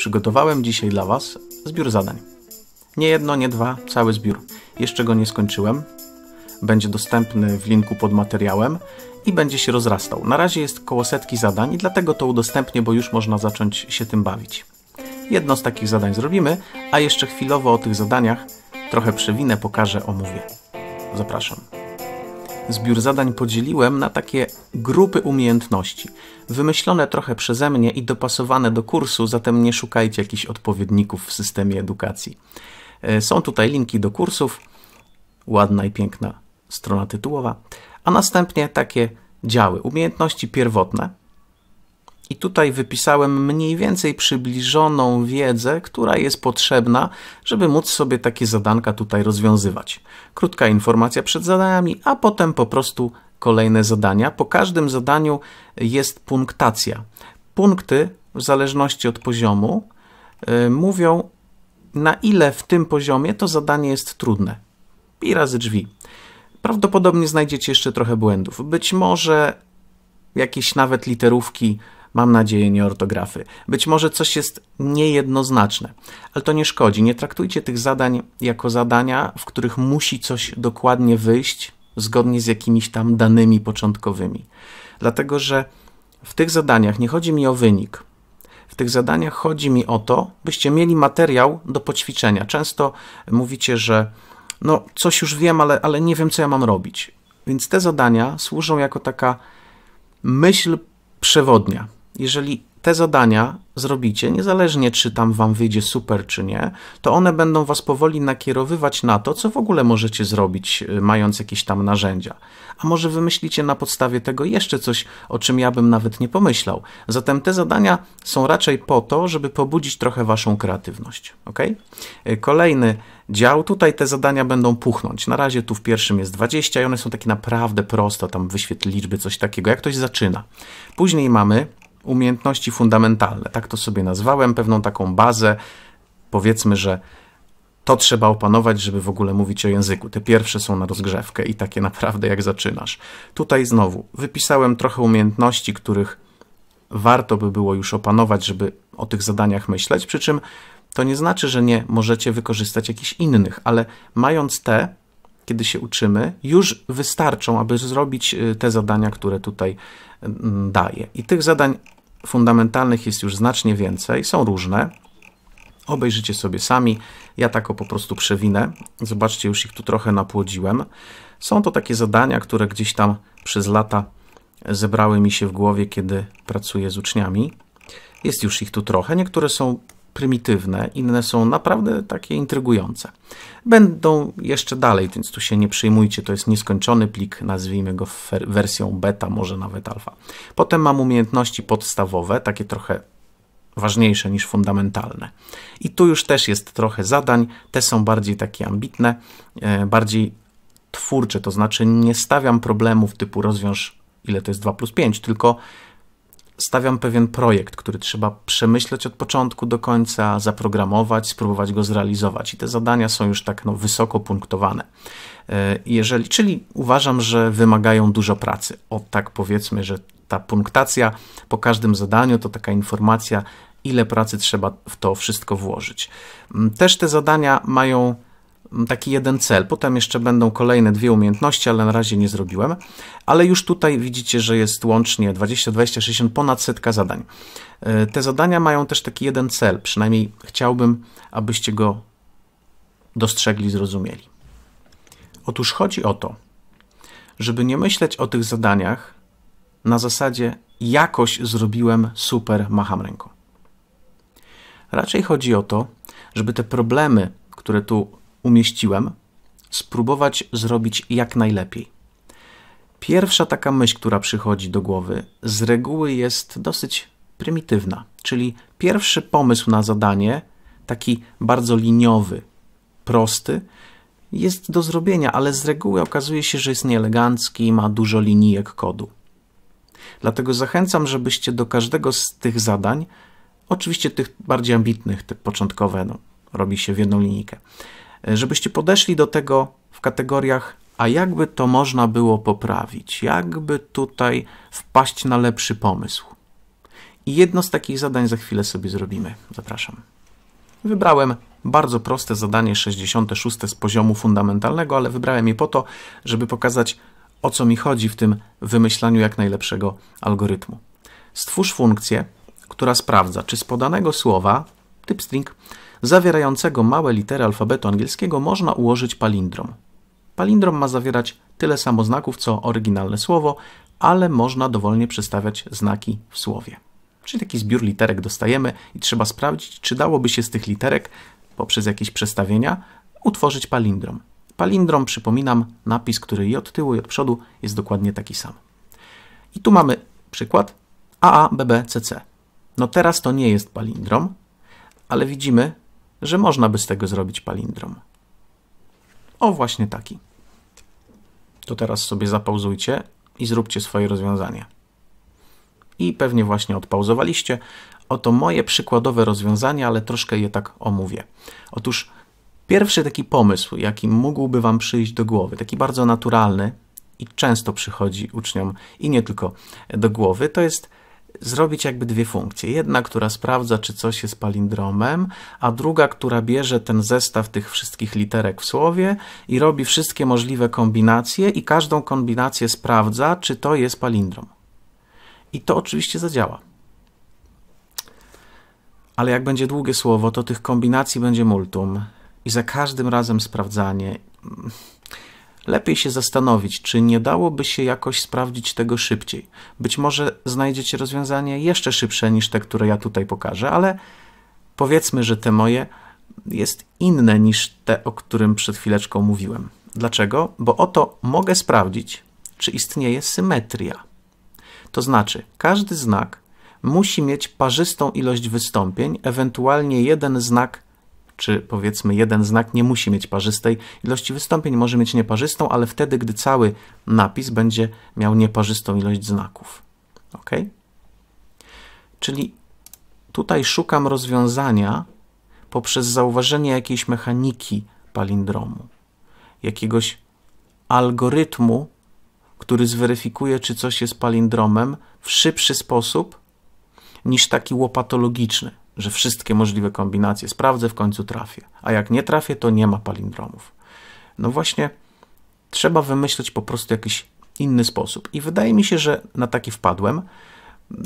przygotowałem dzisiaj dla Was zbiór zadań. Nie jedno, nie dwa, cały zbiór. Jeszcze go nie skończyłem. Będzie dostępny w linku pod materiałem i będzie się rozrastał. Na razie jest koło setki zadań i dlatego to udostępnię, bo już można zacząć się tym bawić. Jedno z takich zadań zrobimy, a jeszcze chwilowo o tych zadaniach trochę przewinę, pokażę, omówię. Zapraszam zbiór zadań podzieliłem na takie grupy umiejętności, wymyślone trochę przeze mnie i dopasowane do kursu, zatem nie szukajcie jakichś odpowiedników w systemie edukacji. E, są tutaj linki do kursów, ładna i piękna strona tytułowa, a następnie takie działy: umiejętności pierwotne, i tutaj wypisałem mniej więcej przybliżoną wiedzę, która jest potrzebna, żeby móc sobie takie zadanka tutaj rozwiązywać. Krótka informacja przed zadaniami, a potem po prostu kolejne zadania. Po każdym zadaniu jest punktacja. Punkty, w zależności od poziomu, yy, mówią na ile w tym poziomie to zadanie jest trudne. Pi razy drzwi. Prawdopodobnie znajdziecie jeszcze trochę błędów. Być może jakieś nawet literówki mam nadzieję, nie ortografy. Być może coś jest niejednoznaczne, ale to nie szkodzi. Nie traktujcie tych zadań jako zadania, w których musi coś dokładnie wyjść zgodnie z jakimiś tam danymi początkowymi. Dlatego, że w tych zadaniach nie chodzi mi o wynik. W tych zadaniach chodzi mi o to, byście mieli materiał do poćwiczenia. Często mówicie, że no, coś już wiem, ale, ale nie wiem, co ja mam robić. Więc te zadania służą jako taka myśl przewodnia jeżeli te zadania zrobicie, niezależnie czy tam wam wyjdzie super czy nie, to one będą was powoli nakierowywać na to, co w ogóle możecie zrobić, y, mając jakieś tam narzędzia. A może wymyślicie na podstawie tego jeszcze coś, o czym ja bym nawet nie pomyślał. Zatem te zadania są raczej po to, żeby pobudzić trochę waszą kreatywność. Ok? Kolejny dział, tutaj te zadania będą puchnąć. Na razie tu w pierwszym jest 20 i one są takie naprawdę proste, tam wyświetl liczby, coś takiego, jak ktoś zaczyna. Później mamy umiejętności fundamentalne, tak to sobie nazwałem, pewną taką bazę, powiedzmy, że to trzeba opanować, żeby w ogóle mówić o języku. Te pierwsze są na rozgrzewkę i takie naprawdę jak zaczynasz. Tutaj znowu wypisałem trochę umiejętności, których warto by było już opanować, żeby o tych zadaniach myśleć. Przy czym to nie znaczy, że nie możecie wykorzystać jakichś innych, ale mając te, kiedy się uczymy, już wystarczą, aby zrobić y, te zadania, które tutaj mm, daję. I tych zadań fundamentalnych jest już znacznie więcej, są różne. Obejrzycie sobie sami, ja tako po prostu przewinę. Zobaczcie, już ich tu trochę napłodziłem. Są to takie zadania, które gdzieś tam przez lata zebrały mi się w głowie, kiedy pracuję z uczniami. Jest już ich tu trochę. Niektóre są prymitywne, inne są naprawdę takie intrygujące. Będą jeszcze dalej, więc tu się nie przyjmujcie, to jest nieskończony plik, nazwijmy go wersją beta, może nawet alfa. Potem mam umiejętności podstawowe, takie trochę ważniejsze niż fundamentalne. I tu już też jest trochę zadań, te są bardziej takie ambitne, e, bardziej twórcze, to znaczy nie stawiam problemów typu rozwiąż ile to jest 2 plus 5, tylko stawiam pewien projekt, który trzeba przemyśleć od początku do końca, zaprogramować, spróbować go zrealizować. I te zadania są już tak no, wysoko punktowane. E, jeżeli, czyli uważam, że wymagają dużo pracy. O tak powiedzmy, że ta punktacja po każdym zadaniu to taka informacja, ile pracy trzeba w to wszystko włożyć. Mm, też te zadania mają taki jeden cel. Potem jeszcze będą kolejne dwie umiejętności, ale na razie nie zrobiłem. Ale już tutaj widzicie, że jest łącznie 20, 20, 60, ponad setka zadań. E, te zadania mają też taki jeden cel, przynajmniej chciałbym, abyście go dostrzegli, zrozumieli. Otóż chodzi o to, żeby nie myśleć o tych zadaniach na zasadzie jakoś zrobiłem super, macham ręką. Raczej chodzi o to, żeby te problemy, które tu umieściłem, spróbować zrobić jak najlepiej. Pierwsza taka myśl, która przychodzi do głowy, z reguły jest dosyć prymitywna, czyli pierwszy pomysł na zadanie, taki bardzo liniowy, prosty, jest do zrobienia, ale z reguły okazuje się, że jest nieelegancki i ma dużo linijek kodu. Dlatego zachęcam, żebyście do każdego z tych zadań, oczywiście tych bardziej ambitnych, te początkowe, no, robi się w jedną linijkę, E, żebyście podeszli do tego w kategoriach, a jakby to można było poprawić, jakby tutaj wpaść na lepszy pomysł. I jedno z takich zadań za chwilę sobie zrobimy. Zapraszam. Wybrałem bardzo proste zadanie 66 z poziomu fundamentalnego, ale wybrałem je po to, żeby pokazać, o co mi chodzi w tym wymyślaniu jak najlepszego algorytmu. Stwórz funkcję, która sprawdza, czy z podanego słowa typ string zawierającego małe litery alfabetu angielskiego można ułożyć palindrom. Palindrom ma zawierać tyle samo znaków co oryginalne słowo, ale można dowolnie przestawiać znaki w słowie. Czyli taki zbiór literek dostajemy i trzeba sprawdzić, czy dałoby się z tych literek poprzez jakieś przestawienia utworzyć palindrom. Palindrom, przypominam, napis, który i od tyłu, i od przodu jest dokładnie taki sam. I tu mamy przykład AABBCC. No teraz to nie jest palindrom, ale widzimy, że można by z tego zrobić palindrom. O, właśnie taki. To teraz sobie zapauzujcie i zróbcie swoje rozwiązanie. I pewnie właśnie odpauzowaliście. Oto moje przykładowe rozwiązania, ale troszkę je tak omówię. Otóż pierwszy taki pomysł, jaki mógłby Wam przyjść do głowy, taki bardzo naturalny i często przychodzi uczniom i nie tylko do głowy, to jest zrobić jakby dwie funkcje. Jedna, która sprawdza, czy coś jest palindromem, a druga, która bierze ten zestaw tych wszystkich literek w słowie i robi wszystkie możliwe kombinacje i każdą kombinację sprawdza, czy to jest palindrom. I to oczywiście zadziała. Ale jak będzie długie słowo, to tych kombinacji będzie multum i za każdym razem sprawdzanie Lepiej się zastanowić, czy nie dałoby się jakoś sprawdzić tego szybciej. Być może znajdziecie rozwiązanie jeszcze szybsze niż te, które ja tutaj pokażę, ale powiedzmy, że te moje jest inne niż te, o którym przed chwileczką mówiłem. Dlaczego? Bo oto mogę sprawdzić, czy istnieje symetria. To znaczy, każdy znak musi mieć parzystą ilość wystąpień, ewentualnie jeden znak czy powiedzmy jeden znak nie musi mieć parzystej ilości wystąpień, może mieć nieparzystą, ale wtedy, gdy cały napis będzie miał nieparzystą ilość znaków. Ok? Czyli tutaj szukam rozwiązania poprzez zauważenie jakiejś mechaniki palindromu, jakiegoś algorytmu, który zweryfikuje, czy coś jest palindromem w szybszy sposób niż taki łopatologiczny że wszystkie możliwe kombinacje sprawdzę, w końcu trafię. A jak nie trafię, to nie ma palindromów. No właśnie, trzeba wymyśleć po prostu jakiś inny sposób. I wydaje mi się, że na taki wpadłem.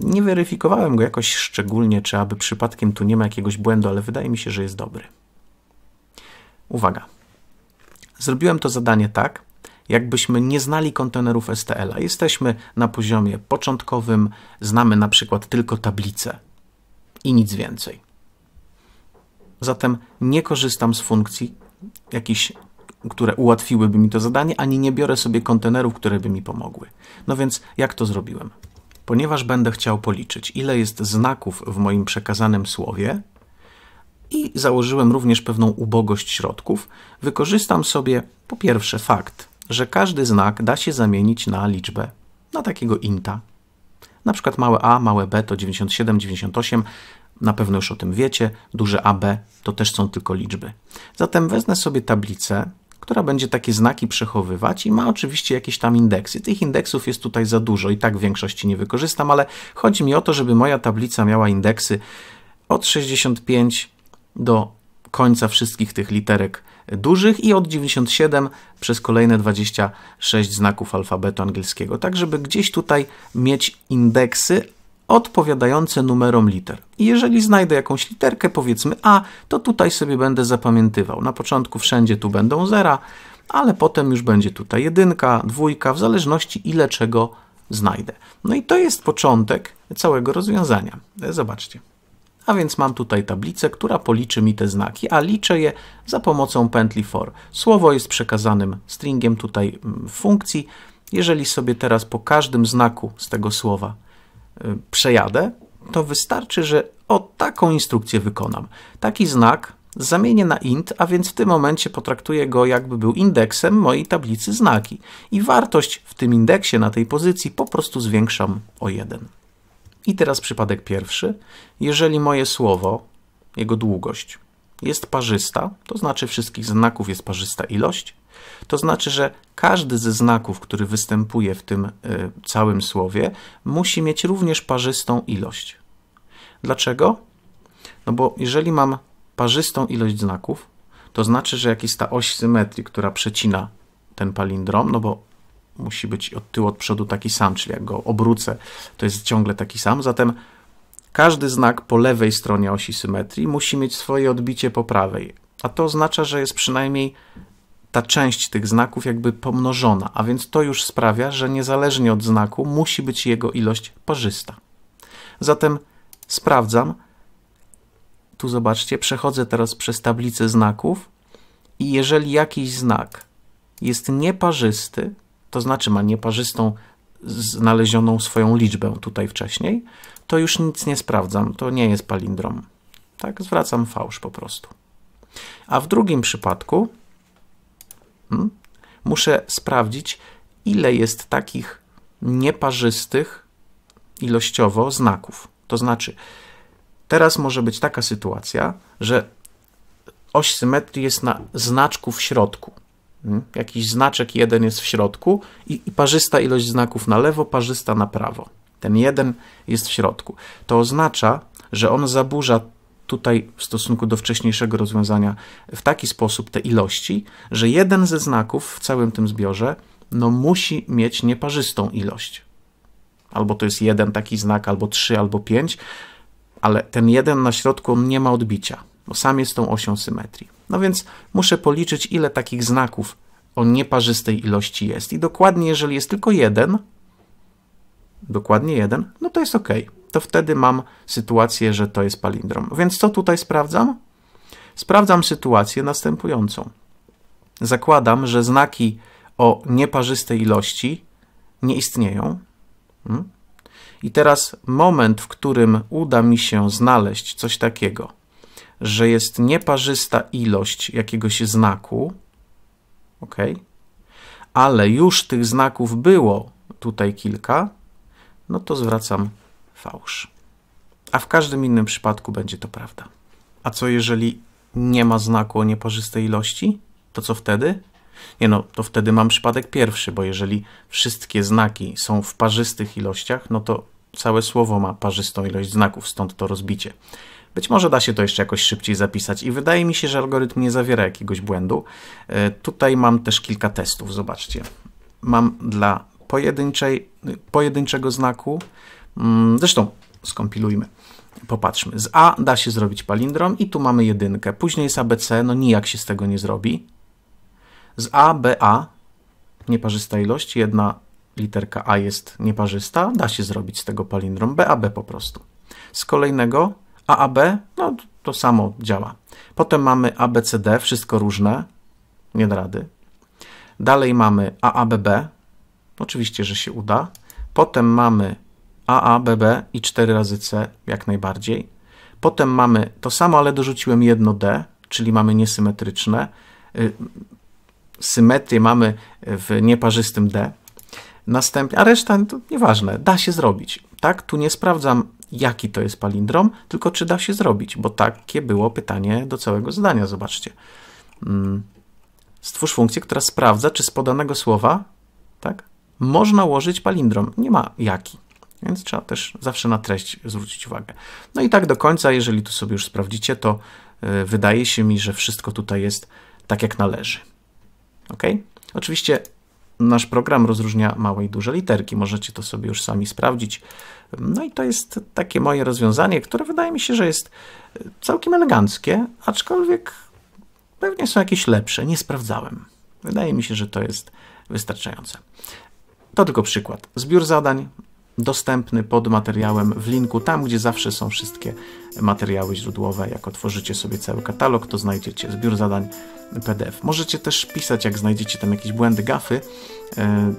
Nie weryfikowałem go jakoś szczególnie, czy aby przypadkiem tu nie ma jakiegoś błędu, ale wydaje mi się, że jest dobry. Uwaga. Zrobiłem to zadanie tak, jakbyśmy nie znali kontenerów STL-a. Jesteśmy na poziomie początkowym, znamy na przykład tylko tablicę i nic więcej. Zatem nie korzystam z funkcji jakichś, które ułatwiłyby mi to zadanie, ani nie biorę sobie kontenerów, które by mi pomogły. No więc jak to zrobiłem? Ponieważ będę chciał policzyć, ile jest znaków w moim przekazanym słowie, i założyłem również pewną ubogość środków, wykorzystam sobie po pierwsze fakt, że każdy znak da się zamienić na liczbę, na takiego inta, na przykład małe a, małe b to 97, 98, na pewno już o tym wiecie, duże AB to też są tylko liczby. Zatem wezmę sobie tablicę, która będzie takie znaki przechowywać i ma oczywiście jakieś tam indeksy. Tych indeksów jest tutaj za dużo i tak w większości nie wykorzystam, ale chodzi mi o to, żeby moja tablica miała indeksy od 65 do końca wszystkich tych literek dużych i od 97 przez kolejne 26 znaków alfabetu angielskiego. Tak, żeby gdzieś tutaj mieć indeksy odpowiadające numerom liter. I jeżeli znajdę jakąś literkę, powiedzmy A, to tutaj sobie będę zapamiętywał. Na początku wszędzie tu będą zera, ale potem już będzie tutaj jedynka, dwójka, w zależności ile czego znajdę. No i to jest początek całego rozwiązania. Zobaczcie. A więc mam tutaj tablicę, która policzy mi te znaki, a liczę je za pomocą pętli for. Słowo jest przekazanym stringiem tutaj w mm, funkcji. Jeżeli sobie teraz po każdym znaku z tego słowa y, przejadę, to wystarczy, że o taką instrukcję wykonam. Taki znak zamienię na int, a więc w tym momencie potraktuję go jakby był indeksem mojej tablicy znaki i wartość w tym indeksie na tej pozycji po prostu zwiększam o 1. I teraz przypadek pierwszy. Jeżeli moje słowo, jego długość jest parzysta, to znaczy wszystkich znaków jest parzysta ilość, to znaczy, że każdy ze znaków, który występuje w tym y, całym słowie, musi mieć również parzystą ilość. Dlaczego? No bo jeżeli mam parzystą ilość znaków, to znaczy, że jak jest ta oś symetrii, która przecina ten palindrom, no bo musi być od tyłu, od przodu taki sam, czyli jak go obrócę, to jest ciągle taki sam. Zatem każdy znak po lewej stronie osi symetrii musi mieć swoje odbicie po prawej, a to oznacza, że jest przynajmniej ta część tych znaków jakby pomnożona, a więc to już sprawia, że niezależnie od znaku musi być jego ilość parzysta. Zatem sprawdzam. Tu zobaczcie, przechodzę teraz przez tablicę znaków i jeżeli jakiś znak jest nieparzysty, to znaczy ma nieparzystą znalezioną swoją liczbę tutaj wcześniej, to już nic nie sprawdzam, to nie jest palindrom. Tak, zwracam fałsz po prostu. A w drugim przypadku hmm, muszę sprawdzić, ile jest takich nieparzystych ilościowo znaków. To znaczy, teraz może być taka sytuacja, że oś symetrii jest na znaczku w środku. Hmm? Jakiś znaczek jeden jest w środku i, i parzysta ilość znaków na lewo, parzysta na prawo. Ten jeden jest w środku. To oznacza, że on zaburza tutaj w stosunku do wcześniejszego rozwiązania w taki sposób te ilości, że jeden ze znaków w całym tym zbiorze no, musi mieć nieparzystą ilość. Albo to jest jeden taki znak, albo trzy, albo pięć, ale ten jeden na środku on nie ma odbicia bo sam jest tą osią symetrii. No więc muszę policzyć, ile takich znaków o nieparzystej ilości jest. I dokładnie, jeżeli jest tylko jeden, dokładnie jeden, no to jest ok. To wtedy mam sytuację, że to jest palindrom. Więc co tutaj sprawdzam? Sprawdzam sytuację następującą. Zakładam, że znaki o nieparzystej ilości nie istnieją. Hmm? I teraz moment, w którym uda mi się znaleźć coś takiego – że jest nieparzysta ilość jakiegoś znaku, ok, ale już tych znaków było tutaj kilka, no to zwracam fałsz. A w każdym innym przypadku będzie to prawda. A co jeżeli nie ma znaku o nieparzystej ilości? To co wtedy? Nie no, to wtedy mam przypadek pierwszy, bo jeżeli wszystkie znaki są w parzystych ilościach, no to całe słowo ma parzystą ilość znaków, stąd to rozbicie. Być może da się to jeszcze jakoś szybciej zapisać i wydaje mi się, że algorytm nie zawiera jakiegoś błędu. E, tutaj mam też kilka testów, zobaczcie. Mam dla pojedynczej, pojedynczego znaku, mm, zresztą skompilujmy. Popatrzmy, z A da się zrobić palindrom i tu mamy jedynkę. Później jest ABC, no nijak się z tego nie zrobi. Z A, nieparzysta ilość, jedna literka A jest nieparzysta, da się zrobić z tego palindrom BAB po prostu. Z kolejnego AAB, no to samo działa. Potem mamy ABCD, wszystko różne, nie da rady. Dalej mamy AABB, oczywiście, że się uda. Potem mamy AABB i 4 razy C jak najbardziej. Potem mamy to samo, ale dorzuciłem jedno D, czyli mamy niesymetryczne. Y, symetrię mamy w nieparzystym D. Następnie, a reszta no to nieważne, da się zrobić. Tak, tu nie sprawdzam jaki to jest palindrom, tylko czy da się zrobić, bo takie było pytanie do całego zdania, zobaczcie. Mm. Stwórz funkcję, która sprawdza, czy z podanego słowa tak, można ułożyć palindrom. Nie ma jaki. Więc trzeba też zawsze na treść zwrócić uwagę. No i tak do końca, jeżeli tu sobie już sprawdzicie, to y, wydaje się mi, że wszystko tutaj jest tak jak należy. Ok? Oczywiście Nasz program rozróżnia małe i duże literki. Możecie to sobie już sami sprawdzić. No i to jest takie moje rozwiązanie, które wydaje mi się, że jest e, całkiem eleganckie, aczkolwiek pewnie są jakieś lepsze. Nie sprawdzałem. Wydaje mi się, że to jest wystarczające. To tylko przykład. Zbiór zadań dostępny pod materiałem w linku, tam gdzie zawsze są wszystkie materiały źródłowe. Jak otworzycie sobie cały katalog, to znajdziecie zbiór zadań PDF. Możecie też pisać, jak znajdziecie tam jakieś błędy, gafy. E,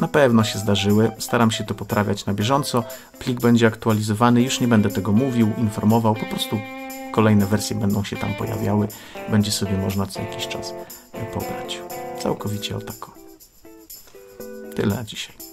na pewno się zdarzyły, staram się to poprawiać na bieżąco. Plik będzie aktualizowany, już nie będę tego mówił, informował, po prostu kolejne wersje będą się tam pojawiały, będzie sobie można co jakiś czas pobrać. Całkowicie o tako. Tyle na dzisiaj.